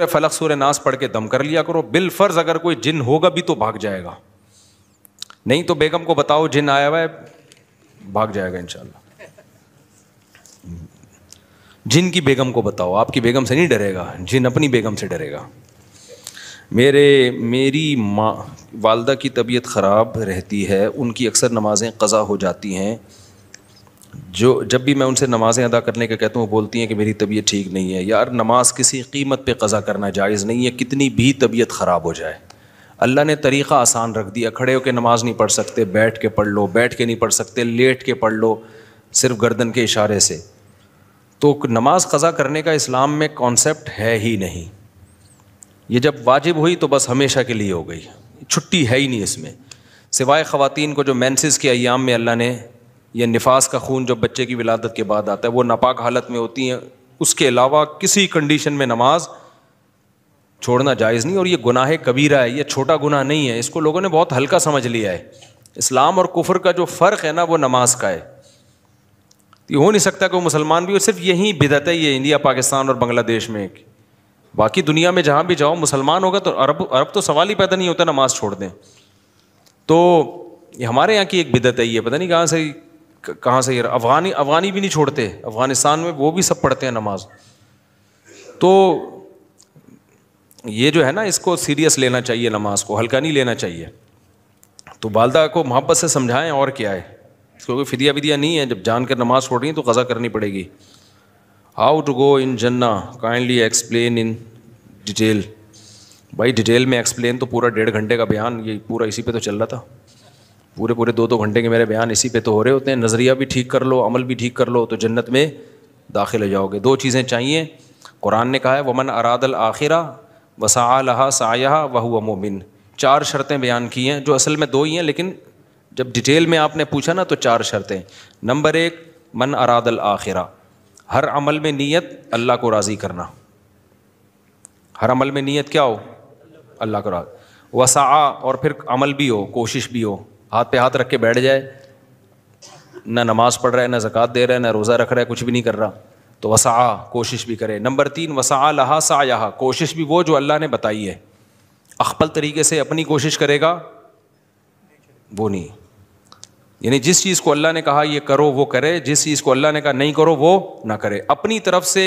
सूर्य फलक सूर्य नाश पढ़ के दम कर लिया करो बिल फर्ज अगर कोई जिन होगा भी तो भाग जाएगा नहीं तो बेगम को बताओ जिन आया हुआ है भाग जाएगा इंशाल्लाह जिन की बेगम को बताओ आपकी बेगम से नहीं डरेगा जिन अपनी बेगम से डरेगा मेरे मेरी माँ वालदा की तबीयत ख़राब रहती है उनकी अक्सर नमाज़ें कज़ा हो जाती हैं जो जब भी मैं उनसे नमाज़ें अदा करने का कहता हूँ वो बोलती हैं कि मेरी तबीयत ठीक नहीं है यार नमाज किसी कीमत पे कज़ा करना जायज़ नहीं है कितनी भी तबीयत ख़राब हो जाए अल्लाह ने तरीक़ा आसान रख दिया खड़े होकर नमाज़ नहीं पढ़ सकते बैठ के पढ़ लो बैठ के नहीं पढ़ सकते लेट के पढ़ लो सिर्फ गर्दन के इशारे से तो नमाज कज़ा करने का इस्लाम में कॉन्सेप्ट है ही नहीं ये जब वाजिब हुई तो बस हमेशा के लिए हो गई छुट्टी है ही नहीं इसमें सिवाय ख़वान को जो मैंसिस के अयाम में अल्लाह ने या निफास का खून जो बच्चे की विलादत के बाद आता है वो नापाक हालत में होती हैं उसके अलावा किसी कंडीशन में नमाज छोड़ना जायज़ नहीं और ये गुनाह कबीरा है ये छोटा गुनाह नहीं है इसको लोगों ने बहुत हल्का समझ लिया है इस्लाम और कुफर का जो फ़र्क है ना वो नमाज का है तो हो नहीं सकता कि वो मुसलमान भी और सिर्फ यही बिदत है ये इंडिया पाकिस्तान और बांग्लादेश में एक बाकी दुनिया में जहाँ भी जाओ मुसलमान होगा तो अरब अरब तो सवाल ही पैदा नहीं होता नमाज छोड़ दें तो हमारे यहाँ की एक बिदत है ये पता नहीं कहाँ से कहाँ से यार अफगानी अफगानी भी नहीं छोड़ते अफ़गानिस्तान में वो भी सब पढ़ते हैं नमाज तो ये जो है ना इसको सीरियस लेना चाहिए नमाज को हल्का नहीं लेना चाहिए तो वालदा को मोहब्बत से समझाएं और क्या है क्योंकि फिदिया विदिया नहीं है जब जानकर नमाज छोड़ रही है तो गज़ा करनी पड़ेगी हाउ टू गो इन जन्ना काइंडली एक्सप्लेन इन डिटेल भाई डिटेल में एक्सप्लेन तो पूरा डेढ़ घंटे का बयान ये पूरा इसी पर तो चल रहा था पूरे पूरे दो दो घंटे के मेरे बयान इसी पे तो हो रहे होते हैं नज़रिया भी ठीक कर लो अमल भी ठीक कर लो तो जन्नत में दाखिल हो जाओगे दो चीज़ें चाहिए कुरान ने कहा है वमन अरादल आखिरा वसाहा साया वह मोमिन चार शर्तें बयान की हैं जो असल में दो ही हैं लेकिन जब डिटेल में आपने पूछा ना तो चार शर्तें नंबर एक मन अरादल आखिर हर अमल में नीयत अल्लाह को राज़ी करना हर अमल में नीयत क्या हो अल्लाह को राज़ वसा और फिर अमल भी हो कोशिश भी हो हाथ पे हाथ रख के बैठ जाए ना नमाज पढ़ रहा है ना जक़ात दे रहा है ना रोज़ा रख रहा है कुछ भी नहीं कर रहा तो वसा कोशिश भी करे नंबर तीन वसा लहा सा कोशिश भी वो जो अल्लाह ने बताई है अखपल तरीके से अपनी कोशिश करेगा वो नहीं यानी जिस चीज़ को अल्लाह ने कहा ये करो वो करे जिस चीज़ को अल्लाह ने कहा नहीं करो वो ना करे अपनी तरफ से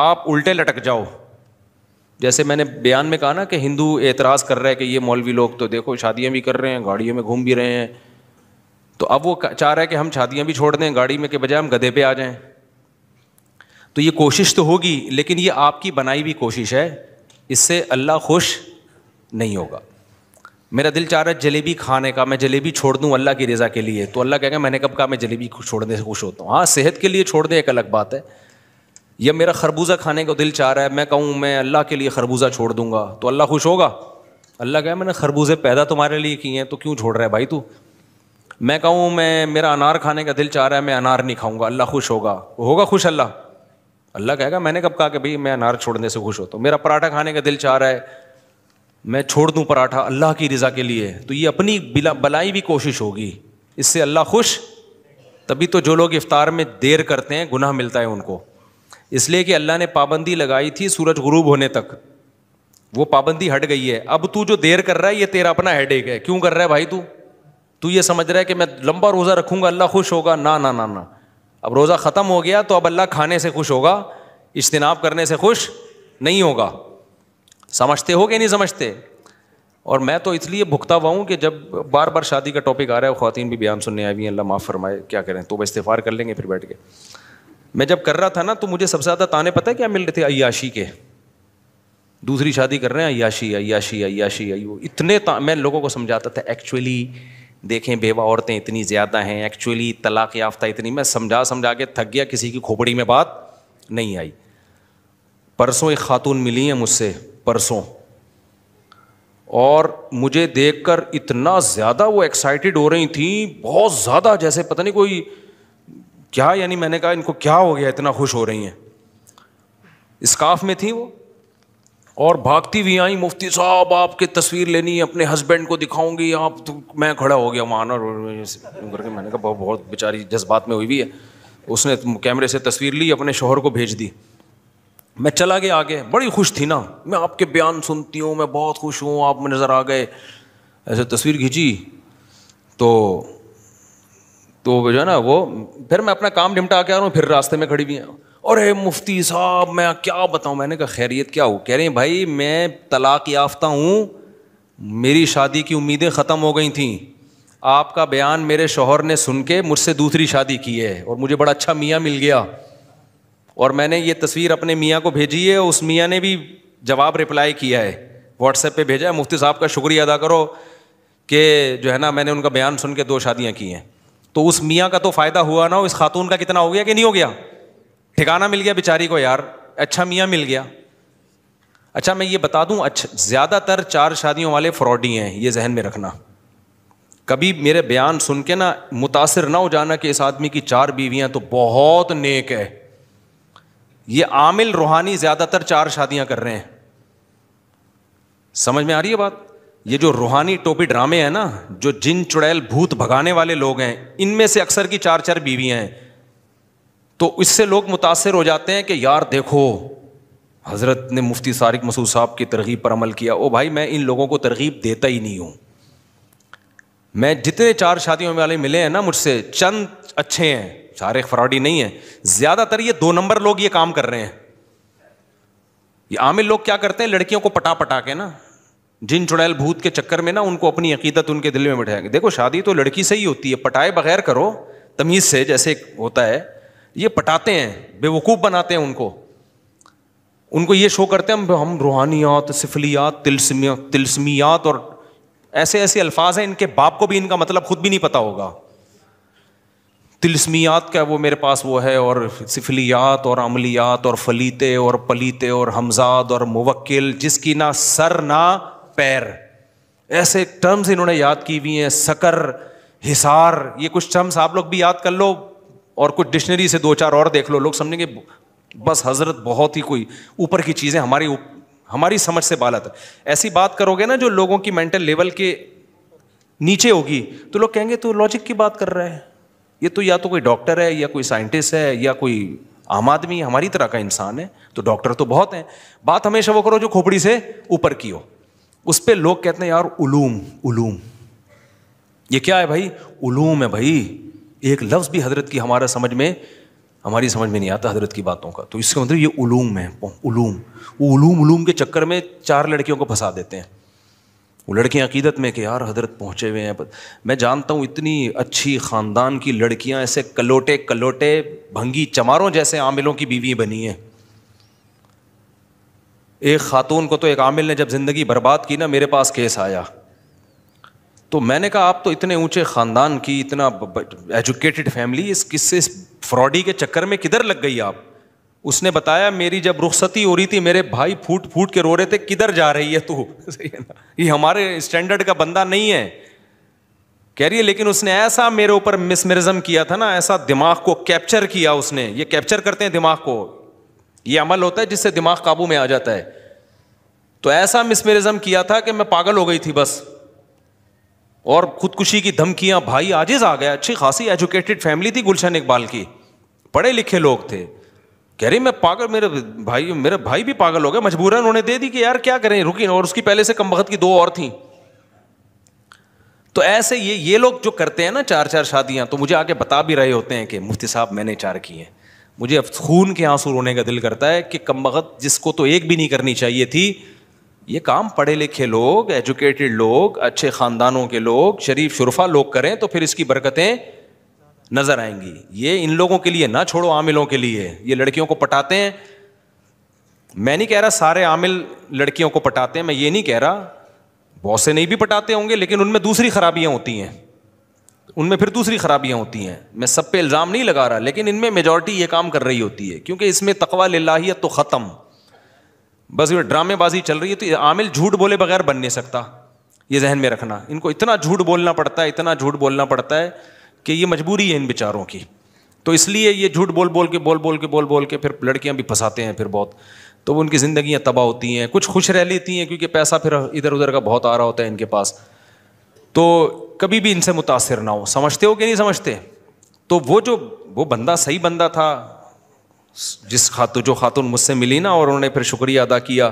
आप उल्टे लटक जाओ जैसे मैंने बयान में कहा ना कि हिंदू एतराज़ कर रहे हैं कि ये मौलवी लोग तो देखो शादियाँ भी कर रहे हैं गाड़ियों में घूम भी रहे हैं तो अब वो चाह रहा है कि हम शादियाँ भी छोड़ दें गाड़ी में के बजाय हम गधे पे आ जाएं तो ये कोशिश तो होगी लेकिन ये आपकी बनाई हुई कोशिश है इससे अल्लाह खुश नहीं होगा मेरा दिल चाह रहा है जलेबी खाने का मैं जलेबी छोड़ दूँ अल्लाह की रज़ा के लिए तो अल्लाह कहेगा मैंने कब कहा मैं जलेबी छोड़ने से खुश होता हूँ हाँ सेहत के लिए छोड़ दें एक अलग बात है या मेरा खरबूजा खाने का दिल चाह रहा है मैं कहूँ मैं अल्लाह के लिए खरबूजा छोड़ दूंगा तो अल्लाह खुश होगा अल्लाह कहे मैंने खरबूजे पैदा तुम्हारे लिए किए हैं तो क्यों छोड़ रहा है भाई तू मैं कहूँ मैं मेरा अनार खाने का दिल चाह रहा है मैं अनार नहीं खाऊंगा अल्लाह खुश होगा होगा खुश अल्लाह अल्लाह कहेगा मैंने कब कहा कि भाई मैं अनार छोड़ने से खुश होता तो हूँ मेरा पराठा खाने का दिल चाह रहा है मैं छोड़ दूँ पराठा अल्लाह की रज़ा के लिए तो ये अपनी बिला भलाई भी कोशिश होगी इससे अल्लाह खुश तभी तो जो लोग इफ्तार में देर करते हैं गुनाह मिलता है उनको इसलिए कि अल्लाह ने पाबंदी लगाई थी सूरज गुरूब होने तक वो पाबंदी हट गई है अब तू जो देर कर रहा है ये तेरा अपना हेडेक है क्यों कर रहा है भाई तू तू ये समझ रहा है कि मैं लंबा रोज़ा रखूंगा अल्लाह खुश होगा ना ना ना ना अब रोज़ा ख़त्म हो गया तो अब अल्लाह खाने से खुश होगा इज्तनाब करने से खुश नहीं होगा समझते हो कि नहीं समझते और मैं तो इसलिए भुगता हुआ हूँ कि जब बार बार शादी का टॉपिक आ रहा है खातन भी बयान सुनने आई हुई हैं अल्लाह माफ़ फरमाए क्या करें तो बस इस्तेफार कर लेंगे फिर बैठ के मैं जब कर रहा था ना तो मुझे सबसे ज़्यादा ताने पता है क्या मिल रहे थे अयाशी के दूसरी शादी कर रहे हैं अयाशी अयाशी अयाशी अयो इतने मैं लोगों को समझाता था एक्चुअली देखें बेवा औरतें इतनी ज़्यादा हैं एक्चुअली तलाक याफ्ता इतनी मैं समझा समझा के थक गया किसी की खोपड़ी में बात नहीं आई परसों एक खातून मिली है मुझसे परसों और मुझे देखकर इतना ज़्यादा वो एक्साइटेड हो रही थी बहुत ज़्यादा जैसे पता नहीं कोई क्या यानी मैंने कहा इनको क्या हो गया इतना खुश हो रही हैं इसकाफ में थी वो और भागती भी आई मुफ्ती साहब आपकी तस्वीर लेनी है अपने हस्बैंड को दिखाऊंगी आप तो मैं खड़ा हो गया वहाँ और करके मैंने कहा बहुत बहुत बेचारी जज्बात में हुई भी है उसने तो कैमरे से तस्वीर ली अपने शोहर को भेज दी मैं चला गया आगे बड़ी खुश थी ना मैं आपके बयान सुनती हूँ मैं बहुत खुश हूँ आप नज़र आ गए ऐसे तस्वीर खींची तो तो जो है ना वो फिर मैं अपना काम निपटा के आ रहा हूँ फिर रास्ते में खड़ी भी हैं अरे मुफ्ती साहब मैं क्या बताऊँ मैंने कहा खैरियत क्या हो कह रही भाई मैं तलाक याफ्ता हूँ मेरी शादी की उम्मीदें ख़त्म हो गई थी आपका बयान मेरे शोहर ने सुन के मुझसे दूसरी शादी की है और मुझे बड़ा अच्छा मियाँ मिल गया और मैंने ये तस्वीर अपने मियाँ को भेजी है उस मियाँ ने भी जवाब रिप्लाई किया है व्हाट्सएप पे भेजा है मुफ्ती साहब का शुक्रिया अदा करो कि जो है ना मैंने उनका बयान सुन के दो शादियाँ की हैं तो उस मियाँ का तो फ़ायदा हुआ ना हो इस खातून का कितना हो गया कि नहीं हो गया ठिकाना मिल गया बेचारी को यार अच्छा मियाँ मिल गया अच्छा मैं ये बता दूं अच्छा ज़्यादातर चार शादियों वाले फ्रॉडी हैं ये जहन में रखना कभी मेरे बयान सुन के ना मुतासर ना हो जाना कि इस आदमी की चार बीवियां तो बहुत नेक है ये आमिल रूहानी ज़्यादातर चार शादियां कर रहे हैं समझ में आ रही है बात ये जो रूहानी टोपी ड्रामे हैं ना जो जिन चुड़ैल भूत भगाने वाले लोग हैं इनमें से अक्सर की चार चार बीवियां हैं तो इससे लोग मुतासर हो जाते हैं कि यार देखो हज़रत ने मुफ्ती सारिक मसूद साहब की तरगीब पर अमल किया ओ भाई मैं इन लोगों को तरगीब देता ही नहीं हूं मैं जितने चार शादियों वाले मिले हैं ना मुझसे चंद अच्छे हैं सारे फ्रॉडी नहीं है ज़्यादातर ये दो नंबर लोग ये काम कर रहे हैं ये आमिर लोग क्या करते हैं लड़कियों को पटा पटा के ना जिन चुड़ैल भूत के चक्कर में ना उनको अपनी अकीदत उनके दिल में बैठाएंगे देखो शादी तो लड़की से ही होती है पटाए बगैर करो तमीज़ से जैसे होता है ये पटाते हैं बेवकूफ़ बनाते हैं उनको उनको ये शो करते हैं हम हम रूहानियात सिफलियात तिलस्मियात तिलस्मियात और ऐसे ऐसे अल्फाज हैं इनके बाप को भी इनका मतलब खुद भी नहीं पता होगा तिलस्मियात का वो मेरे पास वो है और सिफलियात और अमलियात और फलीते और पलीते और हमजाद और मुवक्किल जिसकी ना सर ना पैर ऐसे टर्म्स इन्होंने याद की हुई हैं सकर हिसार ये कुछ टर्म्स आप लोग भी याद कर लो और कुछ डिक्शनरी से दो चार और देख लो लोग समझेंगे बस हजरत बहुत ही कोई ऊपर की चीज़ें हमारी उप, हमारी समझ से बाला तक ऐसी बात करोगे ना जो लोगों की मेंटल लेवल के नीचे होगी तो लोग कहेंगे तो लॉजिक की बात कर रहा है ये तो या तो कोई डॉक्टर है या कोई साइंटिस्ट है या कोई आम आदमी हमारी तरह का इंसान है तो डॉक्टर तो बहुत हैं बात हमेशा वो करो जो खोपड़ी से ऊपर की हो उस पर लोग कहते हैं यार उलूम उलूम ये क्या है भाई उलूम है भाई एक लफ्ज़ भी हजरत की हमारा समझ में हमारी समझ में नहीं आता हजरत की बातों का तो इसका मतलब ये उलूम है उलूम वो उलूम उलूम के चक्कर में चार लड़कियों को फंसा देते हैं वो लड़कियाँ अकीदत में कि यार हजरत पहुँचे हुए हैं मैं जानता हूँ इतनी अच्छी ख़ानदान की लड़कियाँ ऐसे कलोटे कलोटे भंगी चमारों जैसे आमिलों की बीवी बनी हैं एक खातून को तो एक आमिल ने जब ज़िंदगी बर्बाद की ना मेरे पास केस आया तो मैंने कहा आप तो इतने ऊंचे ख़ानदान की इतना एजुकेटेड फैमिली इस किससे इस फ्रॉडी के चक्कर में किधर लग गई आप उसने बताया मेरी जब रुखसती हो रही थी मेरे भाई फूट फूट के रो रहे थे किधर जा रही है तू ये हमारे स्टैंडर्ड का बंदा नहीं है कह रही है लेकिन उसने ऐसा मेरे ऊपर मिसमरिज्म किया था ना ऐसा दिमाग को कैप्चर किया उसने ये कैप्चर करते हैं दिमाग को ये अमल होता है जिससे दिमाग काबू में आ जाता है तो ऐसा मिसमेरिज्म किया था कि मैं पागल हो गई थी बस और खुदकुशी की धमकियां भाई आजिज आ गया अच्छी खासी एजुकेटेड फैमिली थी गुलशन इकबाल की पढ़े लिखे लोग थे कह रही मैं पागल मेरे भाई मेरे भाई भी पागल हो गए मजबूर है उन्होंने दे दी कि यार क्या करें रुकी और उसकी पहले से कम वक्त की दो और थी तो ऐसे ये ये लोग जो करते हैं ना चार चार शादियां तो मुझे आके बता भी रहे होते हैं कि मुफ्ती साहब मैंने चार किए हैं मुझे अब खून के आंसू रोने का दिल करता है कि कम वक्त जिसको तो एक भी नहीं करनी चाहिए थी ये काम पढ़े लिखे लोग एजुकेटेड लोग अच्छे ख़ानदानों के लोग शरीफ शुरफा लोग करें तो फिर इसकी बरकतें नज़र आएंगी ये इन लोगों के लिए ना छोड़ो आमिलों के लिए ये लड़कियों को पटाते हैं मैं नहीं कह रहा सारे आमिल लड़कियों को पटाते हैं मैं ये नहीं कह रहा बहुत से नहीं भी पटाते होंगे लेकिन उनमें दूसरी खराबियाँ होती हैं उनमें फिर दूसरी खराबियाँ होती हैं मैं सब पे इल्ज़ाम नहीं लगा रहा लेकिन इनमें मेजोरिटी ये काम कर रही होती है क्योंकि इसमें तकवा लाहियत तो ख़त्म बस ये ड्रामेबाजी चल रही है तो आमिल झूठ बोले बगैर बन नहीं सकता ये जहन में रखना इनको इतना झूठ बोलना पड़ता है इतना झूठ बोलना पड़ता है कि ये मजबूरी है इन बेचारों की तो इसलिए ये झूठ बोल बोल के बोल बोल के बोल बोल के फिर लड़कियां भी फंसाते हैं फिर बहुत तो उनकी ज़िंदगियाँ तबाह होती हैं कुछ खुश रह लेती हैं क्योंकि पैसा फिर इधर उधर का बहुत आ रहा होता है इनके पास तो कभी भी इनसे मुतासर ना हो समझते हो कि नहीं समझते तो वो जो वो बंदा सही बंदा था जिस खातु जो खातून मुझसे मिली ना और उन्होंने फिर शुक्रिया अदा किया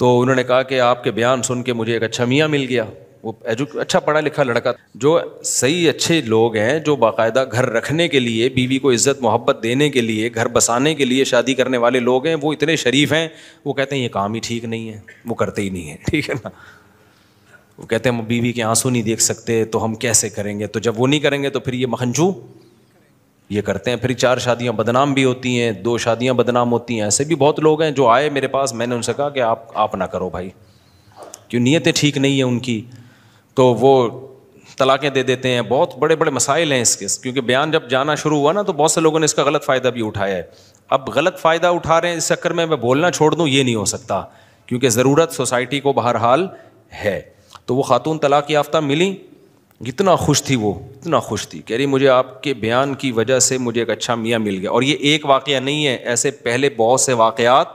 तो उन्होंने कहा कि आपके बयान सुन के मुझे एक अच्छा मियाँ मिल गया वो एजु अच्छा पढ़ा लिखा लड़का जो सही अच्छे लोग हैं जो बाकायदा घर रखने के लिए बीवी को इज़्ज़त मोहब्बत देने के लिए घर बसाने के लिए शादी करने वाले लोग हैं वो इतने शरीफ हैं वो कहते हैं ये काम ही ठीक नहीं है वो करते ही नहीं है ठीक है ना वो कहते हैं हम बीवी के आंसू नहीं देख सकते तो हम कैसे करेंगे तो जब वो नहीं करेंगे तो फिर ये मखनजू ये करते हैं फिर चार शादियां बदनाम भी होती हैं दो शादियां बदनाम होती हैं ऐसे भी बहुत लोग हैं जो आए मेरे पास मैंने उनसे कहा कि आप आप ना करो भाई क्यों नीयतें ठीक नहीं है उनकी तो वो तलाक़ें दे देते हैं बहुत बड़े बड़े मसाइल हैं इसके क्योंकि बयान जब जाना शुरू हुआ ना तो बहुत से लोगों ने इसका गलत फ़ायदा भी उठाया है अब गलत फ़ायदा उठा रहे हैं इस चक्कर में मैं बोलना छोड़ दूँ ये नहीं हो सकता क्योंकि ज़रूरत सोसाइटी को बहरहाल है तो वो ख़ातून तलाक़ याफ्ता मिली इतना खुश थी वो इतना खुश थी कह रही मुझे आपके बयान की वजह से मुझे एक अच्छा मियाँ मिल गया और ये एक वाक़ नहीं है ऐसे पहले बहुत से वाक़ात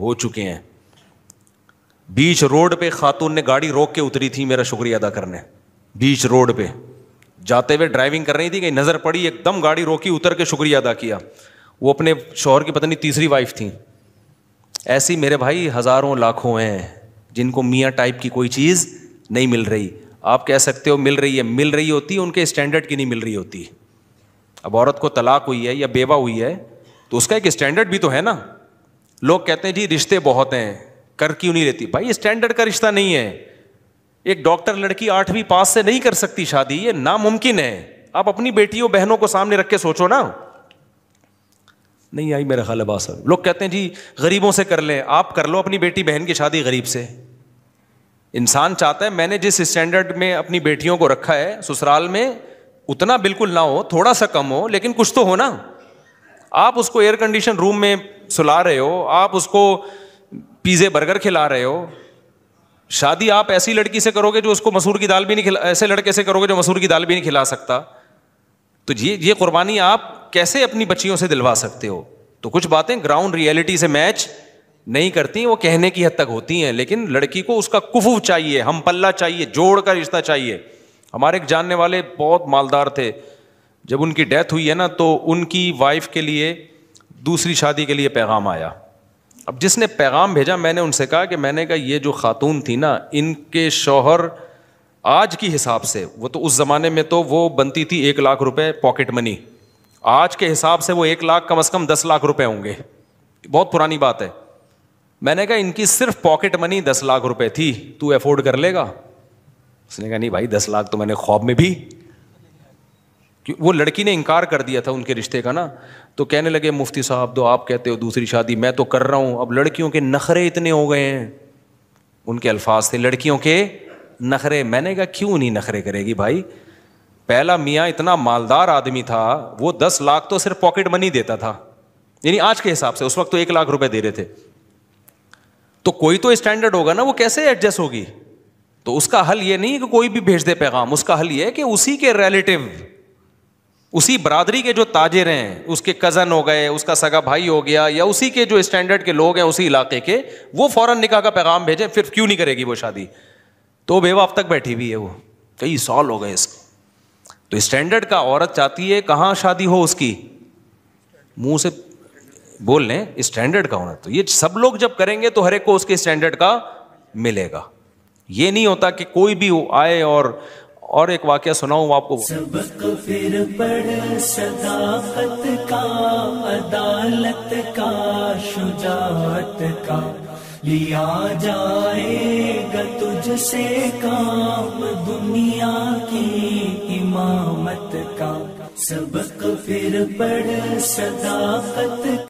हो चुके हैं बीच रोड पे खातून ने गाड़ी रोक के उतरी थी मेरा शुक्रिया अदा करने बीच रोड पे जाते हुए ड्राइविंग कर रही थी कहीं नज़र पड़ी एकदम गाड़ी रोकी उतर के शुक्रिया अदा किया वो अपने शोहर की पत्नी तीसरी वाइफ थी ऐसी मेरे भाई हज़ारों लाखों हैं जिनको मियाँ टाइप की कोई चीज़ नहीं मिल रही आप कह सकते हो मिल रही है मिल रही होती है उनके स्टैंडर्ड की नहीं मिल रही होती अब औरत को तलाक हुई है या बेवा हुई है तो उसका एक स्टैंडर्ड भी तो है ना लोग कहते हैं जी रिश्ते बहुत हैं कर क्यों नहीं रहती भाई स्टैंडर्ड का रिश्ता नहीं है एक डॉक्टर लड़की आठवीं पास से नहीं कर सकती शादी ये नामुमकिन है आप अपनी बेटियों बहनों को सामने रख के सोचो ना नहीं आई मेरा ख्याल बात बात लोग कहते हैं जी गरीबों से कर लें आप कर लो अपनी बेटी बहन की शादी गरीब से इंसान चाहता है मैंने जिस स्टैंडर्ड में अपनी बेटियों को रखा है ससुराल में उतना बिल्कुल ना हो थोड़ा सा कम हो लेकिन कुछ तो हो ना आप उसको एयर कंडीशन रूम में सुला रहे हो आप उसको पिज़्ज़े बर्गर खिला रहे हो शादी आप ऐसी लड़की से करोगे जो उसको मसूर की दाल भी नहीं खिला ऐसे लड़के से करोगे जो मसूर की दाल भी नहीं खिला सकता तो ये ये कुर्बानी आप कैसे अपनी बच्चियों से दिलवा सकते हो तो कुछ बातें ग्राउंड रियलिटी से मैच नहीं करती वो कहने की हद तक होती हैं लेकिन लड़की को उसका कुफू चाहिए हम पल्ला चाहिए जोड़ का रिश्ता चाहिए हमारे एक जानने वाले बहुत मालदार थे जब उनकी डेथ हुई है ना तो उनकी वाइफ के लिए दूसरी शादी के लिए पैगाम आया अब जिसने पैगाम भेजा मैंने उनसे कहा कि मैंने कहा ये जो खातून थी ना इनके शौहर आज की हिसाब से वो तो उस ज़माने में तो वो बनती थी एक लाख रुपए पॉकेट मनी आज के हिसाब से वो एक लाख कम अज़ कम दस लाख रुपए होंगे बहुत पुरानी बात है मैंने कहा इनकी सिर्फ पॉकेट मनी दस लाख रुपए थी तू अफोर्ड कर लेगा उसने कहा नहीं भाई दस लाख तो मैंने ख्वाब में भी वो लड़की ने इनकार कर दिया था उनके रिश्ते का ना तो कहने लगे मुफ्ती साहब तो आप कहते हो दूसरी शादी मैं तो कर रहा हूं अब लड़कियों के नखरे इतने हो गए हैं उनके अल्फाज थे लड़कियों के नखरे मैंने कहा क्यों नहीं नखरे करेगी भाई पहला मियाँ इतना मालदार आदमी था वो दस लाख तो सिर्फ पॉकेट मनी देता था यानी आज के हिसाब से उस वक्त तो एक लाख रुपए दे रहे थे तो कोई तो स्टैंडर्ड होगा ना वो कैसे एडजस्ट होगी तो उसका हल ये नहीं कि कोई भी भेज दे पैगाम उसका हल ये है कि उसी के रिलेटिव उसी बरादरी के जो ताजिर हैं उसके कज़न हो गए उसका सगा भाई हो गया या उसी के जो स्टैंडर्ड के लोग हैं उसी इलाके के वो फ़ौरन निकाह का पैगाम भेजे फिर क्यों नहीं करेगी वो शादी तो बेवा अब तक बैठी हुई है वो कई साल हो गए इसको तो स्टैंडर्ड का औरत चाहती है कहाँ शादी हो उसकी मुंह से बोल लें स्टैंडर्ड का होना तो ये सब लोग जब करेंगे तो हर एक को उसके स्टैंडर्ड का मिलेगा ये नहीं होता कि कोई भी आए और और एक वाक्य सुनाऊं आपको सबक फिर सदाकत का अदालत का शुजात का लिया जाएगा तुझसे काम दुनिया की इमामत का सबक फिर पढ़ सदाकत